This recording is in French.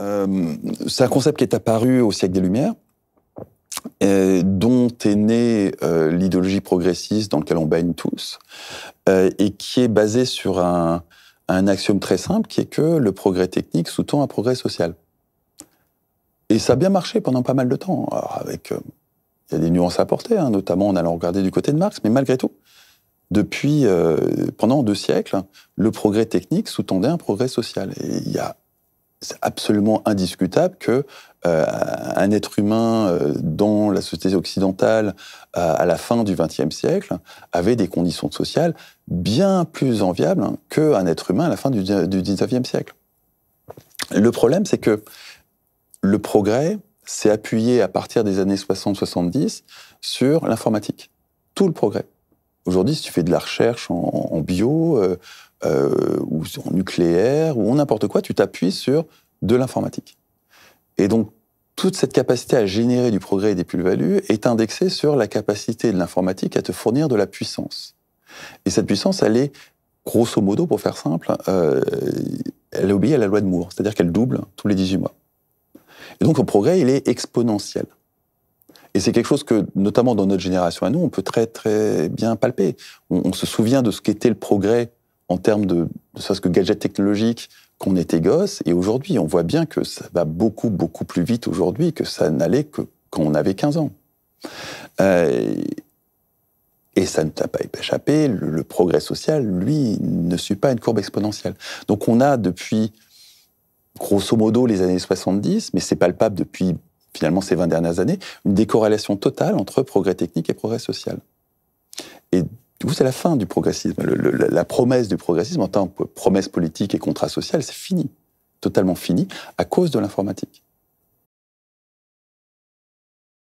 Euh, c'est un concept qui est apparu au siècle des Lumières, dont est née euh, l'idéologie progressiste dans laquelle on baigne tous, euh, et qui est basée sur un, axiome très simple, qui est que le progrès technique sous-tend un progrès social. Et ça a bien marché pendant pas mal de temps, avec il y a des nuances à apporter, hein, notamment en allant regarder du côté de Marx, mais malgré tout, depuis pendant deux siècles, le progrès technique sous-tendait un progrès social. Et il y a c'est absolument indiscutable que euh, un être humain euh, dans la société occidentale euh, à la fin du XXe siècle avait des conditions sociales bien plus enviables qu'un être humain à la fin du XIXe siècle. Le problème, c'est que le progrès s'est appuyé à partir des années 60-70 sur l'informatique. Tout le progrès. Aujourd'hui, si tu fais de la recherche en, bio, euh, euh, ou en nucléaire, ou en n'importe quoi, tu t'appuies sur de l'informatique. Et donc, toute cette capacité à générer du progrès et des plus-values est indexée sur la capacité de l'informatique à te fournir de la puissance. Et cette puissance, elle est, grosso modo, pour faire simple, euh, elle obéit à la loi de Moore, c'est-à-dire qu'elle double tous les 18 mois. Et donc, le progrès, il est exponentiel. Et c'est quelque chose que, notamment dans notre génération à nous, on peut très très bien palper. On, se souvient de ce qu'était le progrès en termes de, de ce que gadgets technologiques qu'on était gosse, et aujourd'hui, on voit bien que ça va beaucoup beaucoup plus vite aujourd'hui que ça n'allait que quand on avait 15 ans. Euh, et ça ne t'a pas échappé, le, le, progrès social, lui, ne suit pas une courbe exponentielle. Donc on a depuis, grosso modo, les années 70, mais c'est palpable depuis finalement ces 20 dernières années, une décorrélation totale entre progrès technique et progrès social. Et c'est la fin du progressisme. la promesse du progressisme en tant que promesse politique et contrat social, c'est fini, totalement fini, à cause de l'informatique.